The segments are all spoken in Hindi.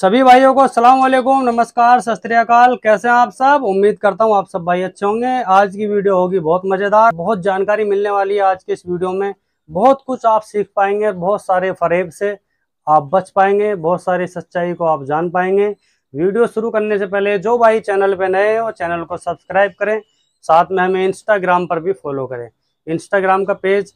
सभी भाइयों को अस्सलाम वालेकुम नमस्कार सस्त्रियाकाल कैसे हैं आप सब उम्मीद करता हूं आप सब भाई अच्छे होंगे आज की वीडियो होगी बहुत मज़ेदार बहुत जानकारी मिलने वाली है आज के इस वीडियो में बहुत कुछ आप सीख पाएंगे बहुत सारे फरेब से आप बच पाएंगे बहुत सारी सच्चाई को आप जान पाएंगे वीडियो शुरू करने से पहले जो भाई चैनल पर नए हो चैनल को सब्सक्राइब करें साथ में हमें इंस्टाग्राम पर भी फॉलो करें इंस्टाग्राम का पेज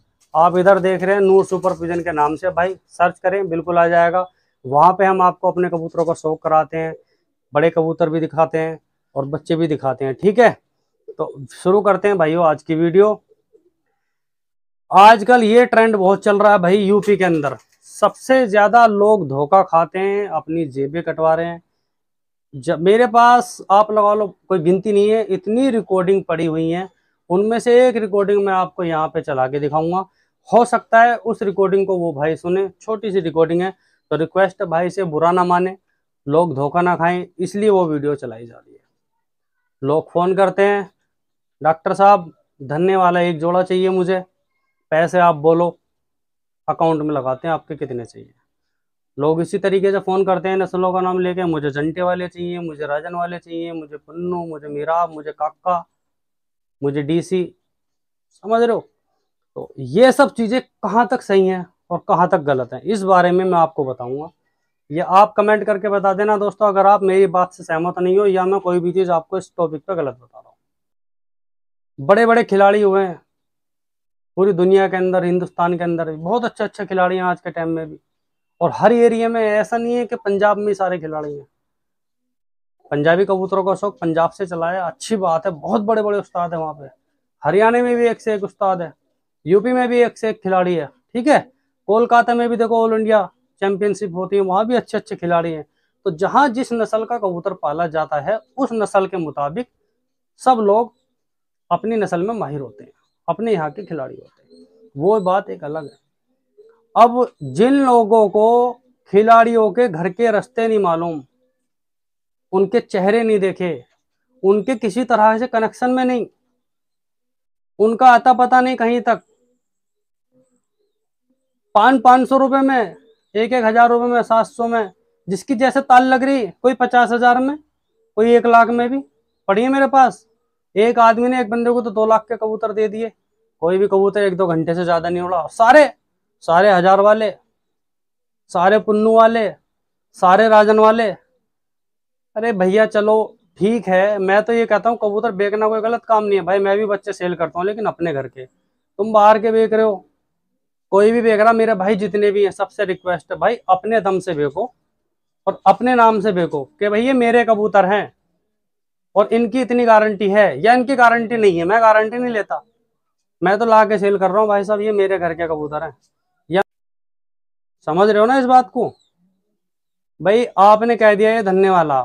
आप इधर देख रहे हैं नूर सुपर पिजन के नाम से भाई सर्च करें बिल्कुल आ जाएगा वहाँ पे हम आपको अपने कबूतरों का शौक कराते हैं बड़े कबूतर भी दिखाते हैं और बच्चे भी दिखाते हैं ठीक है तो शुरू करते हैं भाइयों आज की वीडियो आजकल ये ट्रेंड बहुत चल रहा है भाई यूपी के अंदर सबसे ज़्यादा लोग धोखा खाते हैं अपनी जेबें कटवा रहे हैं जब मेरे पास आप लगा लो कोई गिनती नहीं है इतनी रिकॉर्डिंग पड़ी हुई है उनमें से एक रिकॉर्डिंग मैं आपको यहाँ पे चला के दिखाऊंगा हो सकता है उस रिकॉर्डिंग को वो भाई सुने छोटी सी रिकॉर्डिंग है तो रिक्वेस्ट भाई से बुरा ना माने लोग धोखा ना खाएं इसलिए वो वीडियो चलाई जा रही है लोग फ़ोन करते हैं डॉक्टर साहब धन्य वाला एक जोड़ा चाहिए मुझे पैसे आप बोलो अकाउंट में लगाते हैं आपके कितने चाहिए लोग इसी तरीके से फ़ोन करते हैं नस्लों का नाम लेके मुझे जंटे वाले चाहिए मुझे राजन वाले चाहिए मुझे पन्नू मुझे मीरा मुझे काका मुझे डीसी समझ रहे हो तो ये सब चीज़ें कहाँ तक सही हैं और कहाँ तक गलत है इस बारे में मैं आपको बताऊंगा ये आप कमेंट करके बता देना दोस्तों अगर आप मेरी बात से सहमत नहीं हो या मैं कोई भी चीज़ आपको इस टॉपिक पर गलत बता रहा हूँ बड़े बड़े खिलाड़ी हुए हैं पूरी दुनिया के अंदर हिंदुस्तान के अंदर बहुत अच्छे अच्छे खिलाड़ी हैं आज के टाइम में भी और हर एरिया में ऐसा नहीं है कि पंजाब में सारे खिलाड़ी हैं पंजाबी कबूतरों का शौक पंजाब से चलाया अच्छी बात है बहुत बड़े बड़े उस्ताद है वहाँ पे हरियाणा में भी एक से एक उस्ताद है यूपी में भी एक से एक खिलाड़ी है ठीक है कोलकाता में भी देखो ऑल इंडिया चैंपियनशिप होती है वहाँ भी अच्छे अच्छे खिलाड़ी हैं तो जहाँ जिस नस्ल का कबूतर पाला जाता है उस नस्ल के मुताबिक सब लोग अपनी नस्ल में माहिर होते हैं अपने यहाँ के खिलाड़ी होते हैं वो बात एक अलग है अब जिन लोगों को खिलाड़ियों के घर के रस्ते नहीं मालूम उनके चेहरे नहीं देखे उनके किसी तरह से कनेक्शन में नहीं उनका आता पता नहीं कहीं तक पान पाँच सौ रुपये में एक एक हजार रुपये में सात सौ में जिसकी जैसे ताल लग रही कोई पचास हजार में कोई एक लाख में भी पड़ी है मेरे पास एक आदमी ने एक बंदे को तो दो लाख के कबूतर दे दिए कोई भी कबूतर एक दो घंटे से ज्यादा नहीं उड़ा सारे सारे हजार वाले सारे पुन्नू वाले सारे राजन वाले अरे भैया चलो ठीक है मैं तो ये कहता हूँ कबूतर बेचना कोई गलत काम नहीं है भाई मैं भी बच्चे सेल करता हूँ लेकिन अपने घर के तुम बाहर के बेच रहे हो कोई भी बेगरा रहा मेरे भाई जितने भी हैं सबसे रिक्वेस्ट है भाई अपने दम से बेको और अपने नाम से बेको कि भाई ये मेरे कबूतर हैं और इनकी इतनी गारंटी है या इनकी गारंटी नहीं है मैं गारंटी नहीं लेता मैं तो ला के सेल कर रहा हूँ भाई साहब ये मेरे घर के कबूतर हैं या समझ रहे हो ना इस बात को भाई आपने कह दिया ये धन्य वाला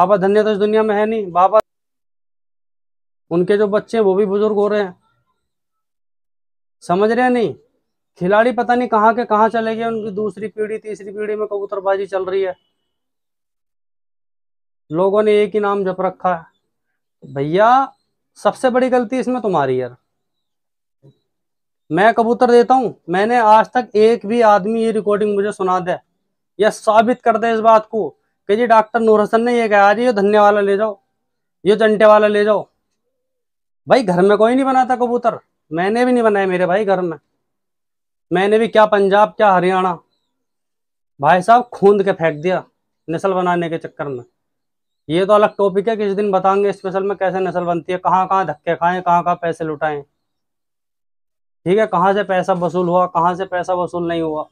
बाबा धन्य तो इस दुनिया में है नहीं बाबा उनके जो बच्चे हैं वो भी बुजुर्ग हो रहे हैं समझ रहे हैं नहीं खिलाड़ी पता नहीं कहाँ के कहाँ चले गए उनकी दूसरी पीढ़ी तीसरी पीढ़ी में कबूतरबाजी चल रही है लोगों ने एक ही नाम जप रखा है भैया सबसे बड़ी गलती इसमें तुम्हारी यार मैं कबूतर देता हूं मैंने आज तक एक भी आदमी ये रिकॉर्डिंग मुझे सुना दे या साबित कर दे इस बात को कि जी डॉक्टर नूर हसन ने ये कहा जी ये धन्य वाला ले जाओ ये जंटे वाला ले जाओ भाई घर में कोई नहीं बनाता कबूतर मैंने भी नहीं बनाया मेरे भाई घर में मैंने भी क्या पंजाब क्या हरियाणा भाई साहब खूंद के फेंक दिया नस्ल बनाने के चक्कर में ये तो अलग टॉपिक है किसी दिन बताएंगे स्पेशल में कैसे नस्ल बनती है कहाँ कहाँ धक्के खाएं कहाँ कहाँ पैसे लुटाएं ठीक है कहाँ से पैसा वसूल हुआ कहाँ से पैसा वसूल नहीं हुआ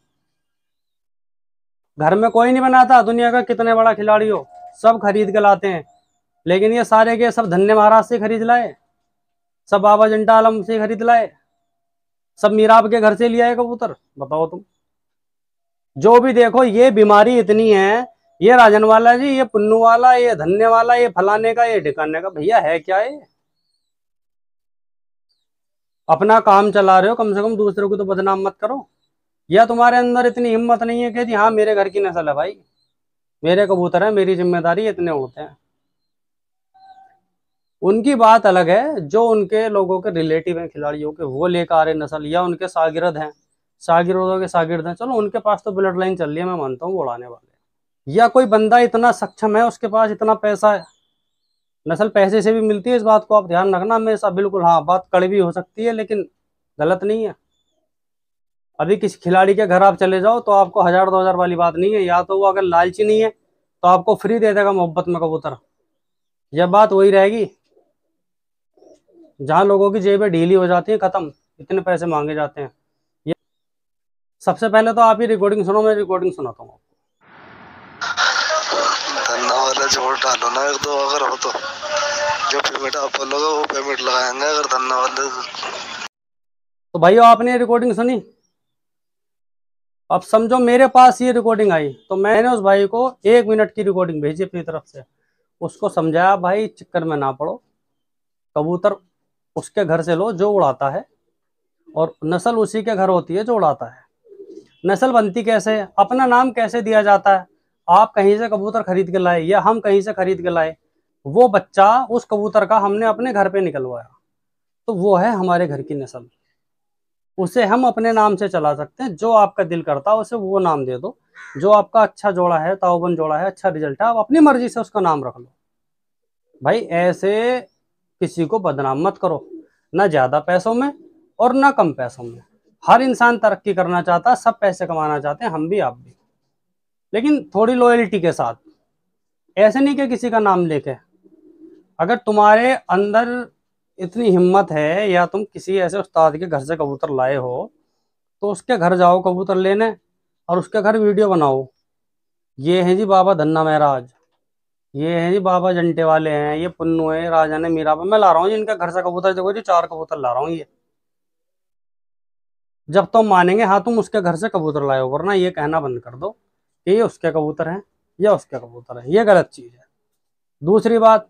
घर में कोई नहीं बनाता दुनिया का कितने बड़ा खिलाड़ी हो सब खरीद के लाते हैं लेकिन ये सारे के सब धन्य महाराज से खरीद लाए सब बाबा जंटा आलम से खरीद लाए सब मीराब के घर से लिया है कबूतर बताओ तुम जो भी देखो ये बीमारी इतनी है ये राजन वाला जी ये पुन्नू वाला ये धन्य वाला ये फलाने का ये ढिकाने का भैया है क्या ये अपना काम चला रहे हो कम से कम दूसरे को तो बदनाम मत करो या तुम्हारे अंदर इतनी हिम्मत नहीं है कि जी हाँ मेरे घर की नस्ल है भाई मेरे कबूतर है मेरी जिम्मेदारी इतने होते हैं उनकी बात अलग है जो उनके लोगों के रिलेटिव हैं खिलाड़ियों के वो लेकर आ रहे नस्ल या उनके सागिरद हैं शागिर्दों के शागिर्द हैं चलो उनके पास तो ब्लड लाइन चल रही है मैं मानता हूँ वो उड़ाने वाले या कोई बंदा इतना सक्षम है उसके पास इतना पैसा है नस्ल पैसे से भी मिलती है इस बात को आप ध्यान रखना मैं सब बिल्कुल हाँ बात कड़वी हो सकती है लेकिन गलत नहीं है अभी किसी खिलाड़ी के घर आप चले जाओ तो आपको हजार दो हजार वाली बात नहीं है या तो वो अगर लालची नहीं है तो आपको फ्री दे देगा मोहब्बत में कबूतर यह बात वही रहेगी जहाँ लोगों की जेबें ढीली हो जाती है खत्म इतने पैसे मांगे जाते हैं ये सबसे पहले तो आप ही रिकॉर्डिंग सुनो मैं रिकॉर्डिंग सुनाता हूँ तो।, तो भाई आपने रिकॉर्डिंग सुनी अब समझो मेरे पास ये रिकॉर्डिंग आई तो मैंने उस भाई को एक मिनट की रिकॉर्डिंग भेजी अपनी तरफ से उसको समझाया भाई चक्कर में ना पड़ो कबूतर उसके घर से लो जो उड़ाता है और नस्ल उसी के घर होती है जो उड़ाता है नस्ल बनती कैसे अपना नाम कैसे दिया जाता है आप कहीं से कबूतर खरीद के लाए या हम कहीं से खरीद के लाए वो बच्चा उस कबूतर का हमने अपने घर पे निकलवाया तो वो है हमारे घर की नस्ल उसे हम अपने नाम से चला सकते हैं जो आपका दिल करता है उसे वो नाम दे दो जो आपका अच्छा जोड़ा है ताओबन जोड़ा है अच्छा रिजल्ट है आप अपनी मर्जी से उसका नाम रख लो भाई ऐसे किसी को बदनाम मत करो ना ज़्यादा पैसों में और ना कम पैसों में हर इंसान तरक्की करना चाहता है सब पैसे कमाना चाहते हैं हम भी आप भी लेकिन थोड़ी लॉयल्टी के साथ ऐसे नहीं कि किसी का नाम लेके अगर तुम्हारे अंदर इतनी हिम्मत है या तुम किसी ऐसे उस्ताद के घर से कबूतर लाए हो तो उसके घर जाओ कबूतर लेने और उसके घर वीडियो बनाओ ये है जी बाबा धन्ना महराज ये है जी बाबा जंटे वाले हैं ये पुन्नु है राजा ने मीरा मैं ला रहा हूँ जी इनका घर से कबूतर देखो जी चार कबूतर ला रहा हूँ ये जब तुम तो मानेंगे हाँ तुम उसके घर से कबूतर लाए वरना ये कहना बंद कर दो कि ये उसके कबूतर हैं या उसके कबूतर हैं ये गलत चीज़ है दूसरी बात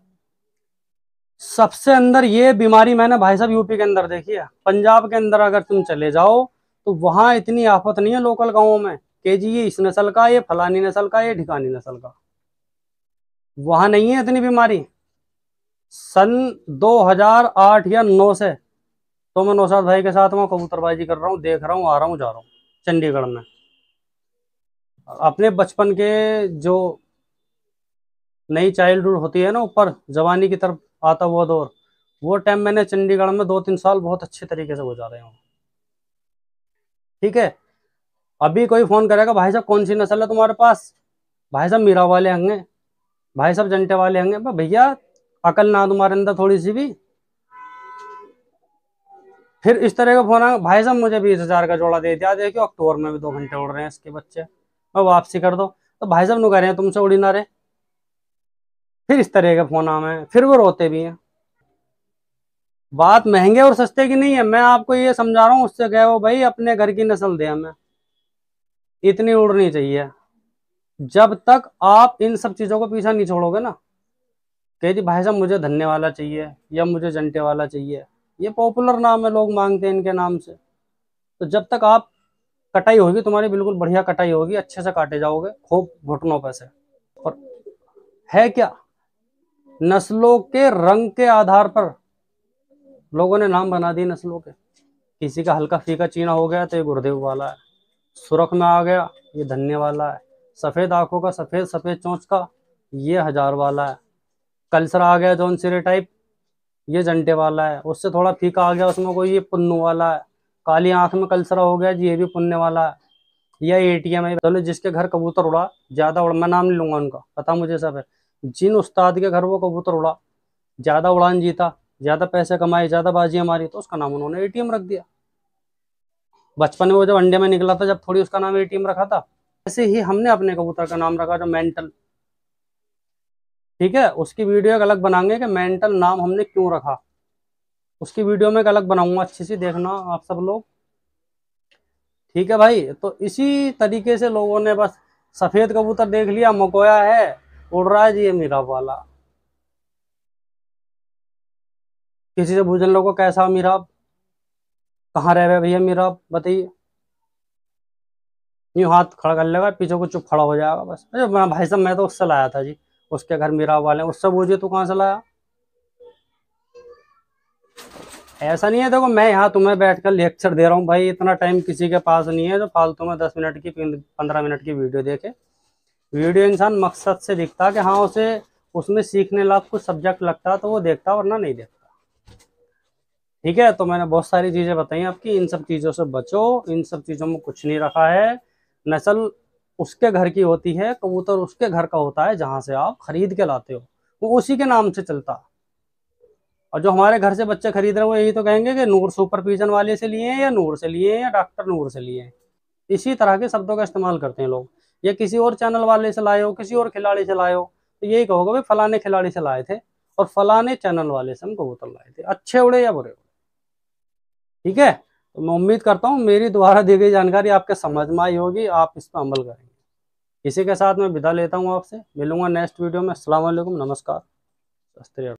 सबसे अंदर ये बीमारी मैंने भाई साहब यूपी के अंदर देखी है पंजाब के अंदर अगर तुम चले जाओ तो वहां इतनी आफत नहीं है लोकल गाँव में के जी ये इस नस्ल का ये फलानी नस्ल का ये ढिकानी नस्ल का वहां नहीं है इतनी बीमारी सन 2008 या 9 से तो मैं नौशाद भाई के साथ मैं कबूतरबाजी कर रहा हूँ देख रहा हूँ आ रहा हूँ जा रहा हूँ चंडीगढ़ में अपने बचपन के जो नई चाइल्डहुड होती है ना ऊपर जवानी की तरफ आता हुआ दौर वो टाइम मैंने चंडीगढ़ में दो तीन साल बहुत अच्छे तरीके से गुजारे हूँ ठीक है अभी कोई फोन करेगा भाई साहब कौन सी नस्ल है तुम्हारे पास भाई साहब मीरा वाले होंगे भाई साहब जंटे वाले होंगे भैया अकल ना तुम्हारे अंदर थोड़ी सी भी फिर इस तरह का फोन आ भाई साहब मुझे बीस हजार का जोड़ा दे दिया देखियो अक्टूबर में भी दो घंटे उड़ रहे हैं इसके बच्चे मैं वापसी कर दो तो भाई साहब नु कह रहे हैं तुमसे उड़ी ना रहे फिर इस तरह के फोन आवे फिर वो रोते भी हैं बात महंगे और सस्ते की नहीं है मैं आपको ये समझा रहा हूँ उससे कहो भाई अपने घर की नस्ल दे हमें इतनी उड़नी चाहिए जब तक आप इन सब चीजों को पीछा नहीं छोड़ोगे ना कहती भाई साहब मुझे धन्य वाला चाहिए या मुझे जंटे वाला चाहिए ये पॉपुलर नाम है लोग मांगते हैं इनके नाम से तो जब तक आप कटाई होगी तुम्हारी बिल्कुल बढ़िया कटाई होगी अच्छे से काटे जाओगे खूब घुटनों पर से और है क्या नस्लों के रंग के आधार पर लोगों ने नाम बना दिए नस्लों के किसी का हल्का फीका चीना हो गया तो ये गुरुदेव वाला है सुरख में आ गया ये धन्य वाला है सफ़ेद आँखों का सफ़ेद सफ़ेद चोंच का ये हज़ार वाला है कल्सर आ गया जोन सिरे टाइप ये जंटे वाला है उससे थोड़ा फीका आ गया उसमें कोई ये पुन्नु वाला है काली आँख में कल्सरा हो गया ये भी पुन्ने वाला है या ए टी एम है जिसके घर कबूतर उड़ा ज़्यादा उड़ा मैं नाम नहीं लूँगा उनका पता मुझे सब है जिन उस्ताद के घर वो कबूतर उड़ा ज़्यादा उड़ान जीता ज़्यादा पैसे कमाए ज़्यादा बाजी हमारी तो उसका नाम उन्होंने ए रख दिया बचपन में वो जब अंडे में निकला था जब थोड़ी उसका नाम ए रखा था ऐसे ही हमने अपने कबूतर का नाम रखा जो मेंटल ठीक है उसकी वीडियो एक अलग बनाएंगे कि मेंटल नाम हमने क्यों रखा उसकी वीडियो में एक अलग बनाऊंगा अच्छे से देखना आप सब लोग ठीक है भाई तो इसी तरीके से लोगों ने बस सफेद कबूतर देख लिया मकोया है उड़ रहा है जी ये मीरा वाला किसी से भूजन लोगों कैसा मीरा कहाँ रह भैया मीरा बताइए यूँ हाथ खड़ा कर लेगा पीछे को चुप खड़ा हो जाएगा बस अरे भाई साहब मैं तो उससे लाया था जी उसके घर मेरा वाले उससे बोझे तो कहाँ से लाया ऐसा नहीं है देखो मैं यहाँ तुम्हें बैठकर लेक्चर दे रहा हूँ भाई इतना टाइम किसी के पास नहीं है जो फालतू में दस मिनट की पंद्रह मिनट की वीडियो देखे वीडियो इंसान मकसद से दिखता कि हाँ उसे उसमें सीखने लायक कुछ सब्जेक्ट लगता तो वो देखता वरना नहीं देखता ठीक है तो मैंने बहुत सारी चीज़ें बताई आपकी इन सब चीज़ों से बचो इन सब चीज़ों में कुछ नहीं रखा है नस्ल उसके घर की होती है कबूतर उसके घर का होता है जहाँ से आप खरीद के लाते हो वो उसी के नाम से चलता और जो हमारे घर से बच्चे खरीद रहे हैं वो यही तो कहेंगे कि नूर सुपर पीजन वाले से लिए या नूर से लिए या डॉक्टर नूर से लिए इसी तरह के शब्दों का इस्तेमाल करते हैं लोग या किसी और चैनल वाले से लाए हो किसी और खिलाड़ी से लाए हो तो यही कहोगे भाई फलाने खिलाड़ी से लाए थे और फलाने चैनल वाले से हम कबूतर लाए थे अच्छे उड़े या बुरे उड़े ठीक है तो मैं उम्मीद करता हूँ मेरी द्वारा दी गई जानकारी आपके समझ में आई होगी आप इस पर अमल करेंगे इसी के साथ मैं विदा लेता हूँ आपसे मिलूंगा नेक्स्ट वीडियो में असलम नमस्कार